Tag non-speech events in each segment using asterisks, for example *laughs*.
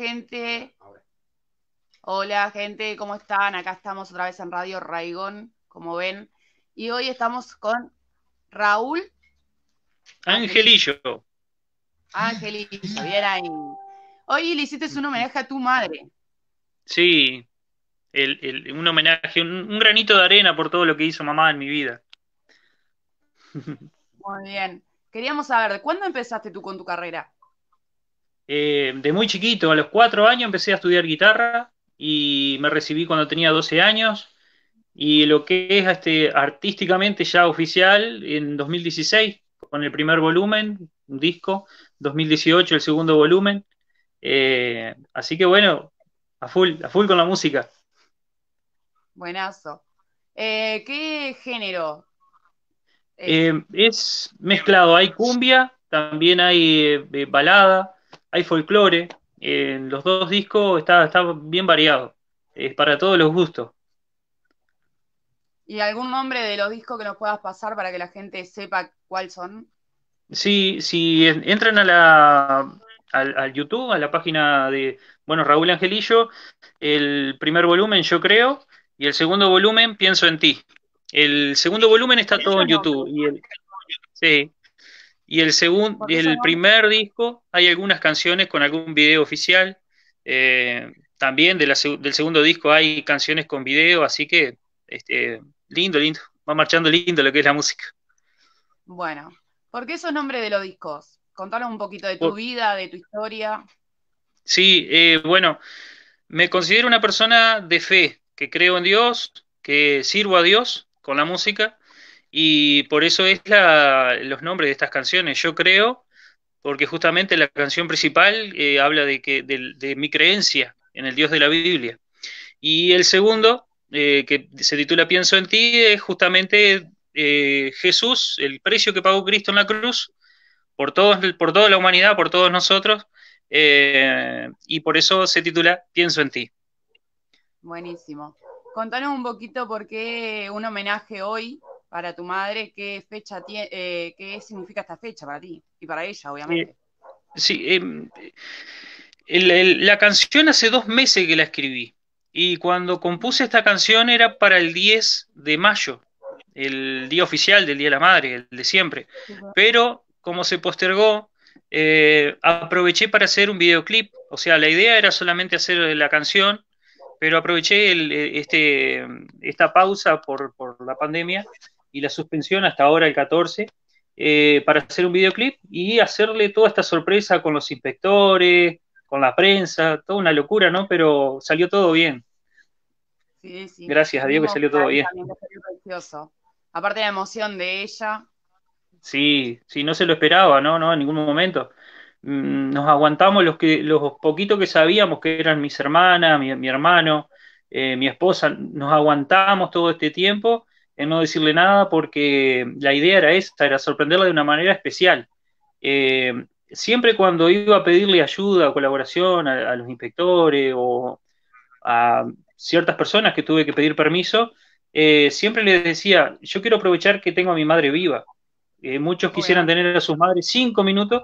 gente. Hola, gente, ¿cómo están? Acá estamos otra vez en Radio Raigón, como ven. Y hoy estamos con Raúl. Angelillo. Angelillo, bien ahí. Hoy le hiciste un homenaje a tu madre. Sí, un homenaje, un, un granito de arena por todo lo que hizo mamá en mi vida. *laughs* Muy bien. Queríamos saber, de ¿cuándo empezaste tú con tu carrera? Eh, de muy chiquito, a los cuatro años empecé a estudiar guitarra y me recibí cuando tenía 12 años. Y lo que es este, artísticamente ya oficial, en 2016, con el primer volumen, un disco, 2018 el segundo volumen. Eh, así que bueno, a full, a full con la música. Buenazo. Eh, ¿Qué género? es mezclado, hay cumbia, también hay balada, hay folclore, en los dos discos está, bien variado, es para todos los gustos. ¿Y algún nombre de los discos que nos puedas pasar para que la gente sepa cuáles son? Sí, si entran a la, al, YouTube, a la página de, bueno, Raúl Angelillo, el primer volumen yo creo, y el segundo volumen pienso en ti. El segundo volumen está todo en YouTube. Y el, sí, y el, segundo, el primer disco, hay algunas canciones con algún video oficial. Eh, también del segundo disco hay canciones con video, así que este, lindo, lindo. Va marchando lindo lo que es la música. Bueno, ¿por qué esos nombres de los discos? Contanos un poquito de tu vida, de tu historia. Sí, eh, bueno, me considero una persona de fe, que creo en Dios, que sirvo a Dios con la música y por eso es los nombres de estas canciones. Yo creo, porque justamente la canción principal eh, habla de, que, mi creencia en el Dios de la Biblia. Y el segundo, eh, que se titula Pienso en ti, es justamente eh, Jesús, el precio que pagó Cristo en la cruz, por, todos, por toda la humanidad, por todos nosotros, y por eso se titula Pienso en ti. Buenísimo. Contanos un poquito por qué un homenaje hoy para tu madre qué fecha tiene, eh, qué significa esta fecha para ti y para ella, obviamente. Sí, em, la canción hace dos meses que la escribí y cuando compuse esta canción era para el 10 de mayo, el día oficial del Día de la Madre, el de siempre, pero como se postergó, eh, aproveché para hacer un videoclip, o sea, la idea era solamente hacer la canción, pero aproveché este, esta pausa por, por la pandemia y la suspensión hasta ahora el 14 eh, para hacer un videoclip y hacerle toda esta sorpresa con los inspectores, con la prensa, toda una locura, ¿no? Pero salió todo bien. Sí, sí. Gracias a Dios que salió todo bien. Aparte de la emoción de ella. Sí, sí, no se lo esperaba, ¿no? en ningún momento. Mm, nos aguantamos los que, los poquitos que sabíamos que eran mis hermanas, mi, hermano, eh, mi esposa, nos aguantamos todo este tiempo en no decirle nada porque la idea era esta, era sorprenderla de una manera especial. Eh, siempre cuando iba a pedirle ayuda, o colaboración a, los inspectores o a ciertas personas que tuve que pedir permiso, eh, siempre les decía, yo quiero aprovechar que tengo a mi madre viva. Eh, muchos quisieran tener a su madre cinco minutos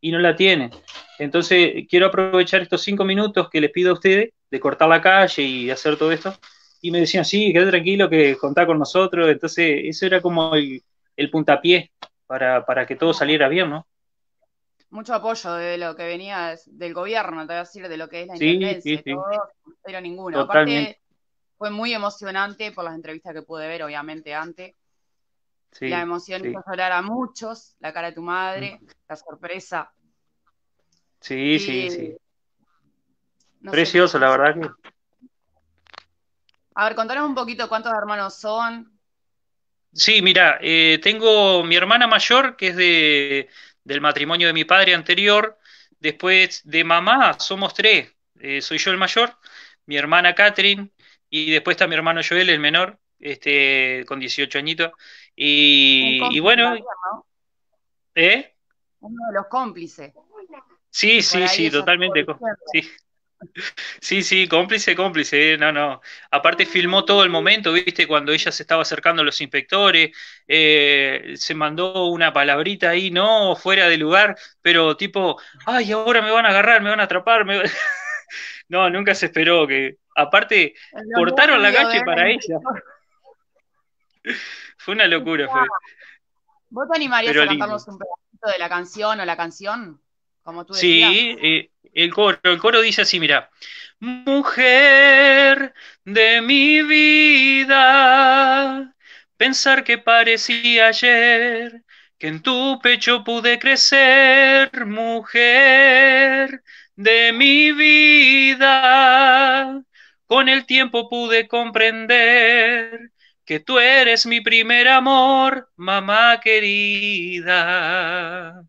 y no la tienen. Entonces, quiero aprovechar estos cinco minutos que les pido a ustedes de cortar la calle y hacer todo esto y me decían, sí, quedé tranquilo que contá con nosotros. Entonces, eso era como el, puntapié para, que todo saliera bien, ¿no? Mucho apoyo de lo que venía del gobierno, te voy a decir, de lo que es la sí, sí, sí. pero ninguno. Aparte, fue muy emocionante por las entrevistas que pude ver, obviamente, antes. la emoción hizo llorar a muchos, la cara de tu madre, mm. la sorpresa. Sí, sí, sí. Precioso, la verdad que a ver, contanos un poquito cuántos hermanos son. Sí, mira, eh, tengo mi hermana mayor, que es de, del matrimonio de mi padre anterior. Después de mamá somos tres. Eh, soy yo el mayor, mi hermana Catherine, y después está mi hermano Joel, el menor, este, con 18 añitos. Y, bueno. ¿Eh? Uno de los cómplices. Sí, sí, sí, totalmente. Sí. Sí, sí, cómplice, cómplice, eh, no, no. Aparte filmó todo el momento, viste, cuando ella se estaba acercando a los inspectores, eh, se mandó una palabrita ahí, no, fuera de lugar, pero tipo, ay, ahora me van a agarrar, me van a atrapar, *laughs* no, nunca se esperó que, aparte, cortaron la calle para ella. *laughs* fue una locura, ¿Vos te animarías a un pedacito de la canción o la canción? Como tú decías? Sí, eh, el coro, el coro dice así, mira, mujer de mi vida, pensar que parecía ayer, que en tu pecho pude crecer, mujer de mi vida, con el tiempo pude comprender que tú eres mi primer amor, mamá querida.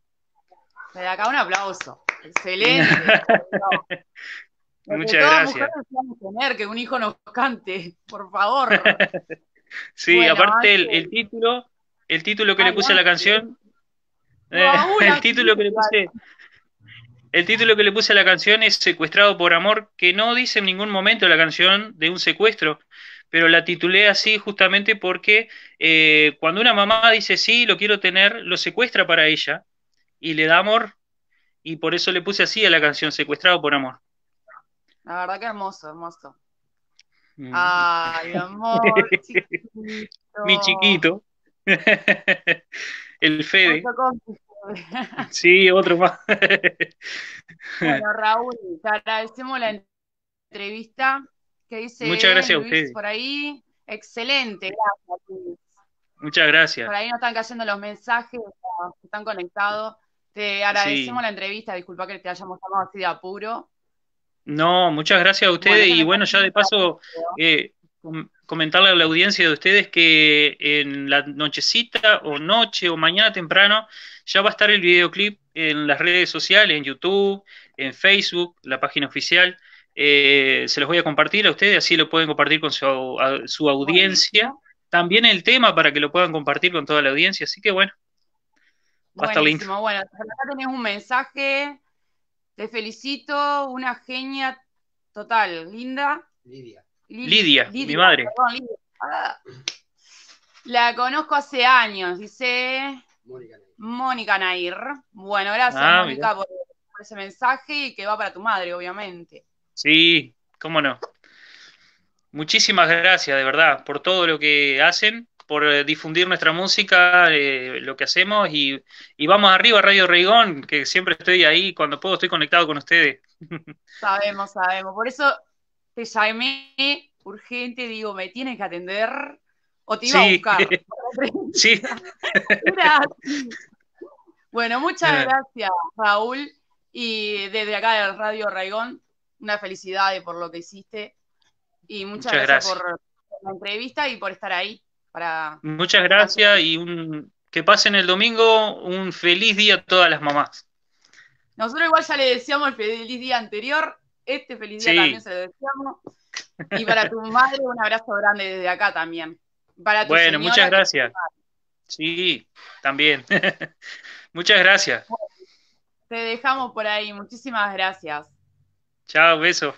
Me da acá un aplauso. Excelente. *laughs* Muchas gracias. Tener que un hijo nos cante, por favor. *laughs* sí, aparte el, título, el título que le puse a la canción, eh, *laughs* el título que le puse, el título que le puse a la canción es Secuestrado por Amor, que no dice en ningún momento la canción de un secuestro, pero la titulé así justamente porque eh, cuando una mamá dice sí, lo quiero tener, lo secuestra para ella y le da amor y por eso le puse así a la canción, Secuestrado por Amor. La verdad que hermoso, hermoso. Mm. Ay, amor. *laughs* Mi chiquito. *laughs* El Fede. Sí, otro más. *laughs* Bueno, Raúl, te agradecemos la entrevista que dice Muchas gracias a ustedes. por ahí. Excelente, gracias. Muchas gracias. Por ahí nos están cayendo los mensajes, están conectados. Te agradecemos la entrevista, disculpa que te hayamos tomado así de apuro. No, muchas gracias a ustedes y bueno, ya de paso eh, comentarle a la audiencia de ustedes que en la nochecita o noche o mañana temprano ya va a estar el videoclip en las redes sociales, en YouTube, en Facebook, la página oficial. Eh, se los voy a compartir a ustedes, así lo pueden compartir con su audiencia. También el tema para que lo puedan compartir con toda la audiencia. Así que bueno, Buenísimo. Bueno, acá tenés un mensaje. Te felicito, una genia total. Linda. Lidia. Lidia, mi madre. Perdón, Lidia. Ah. La conozco hace años, dice Mónica Nair. Bueno, gracias, ah, Mónica, por, ese mensaje y que va para tu madre, obviamente. Sí, cómo no. Muchísimas gracias, de verdad, por todo lo que hacen por eh, difundir nuestra música, eh, lo que hacemos y, vamos arriba, a Radio Raygón, que siempre estoy ahí, cuando puedo estoy conectado con ustedes. *laughs* Sabemos, sabemos. Por eso te llamé urgente, digo, me tienes que atender o te iba a buscar. *laughs* sí. *laughs* Bueno, muchas gracias, Raúl. Y desde acá de Radio Raigón, una felicidad por lo que hiciste. Y muchas, gracias por la entrevista y por estar ahí. Muchas gracias y un, que pasen el domingo un feliz día a todas las mamás. Nosotros igual ya le decíamos el feliz día anterior, este feliz día también se lo decíamos Y para tu madre un abrazo grande desde acá también. Para tu bueno, muchas gracias. Sí, también. *laughs* muchas gracias. Te dejamos por ahí, muchísimas gracias. Chao, beso.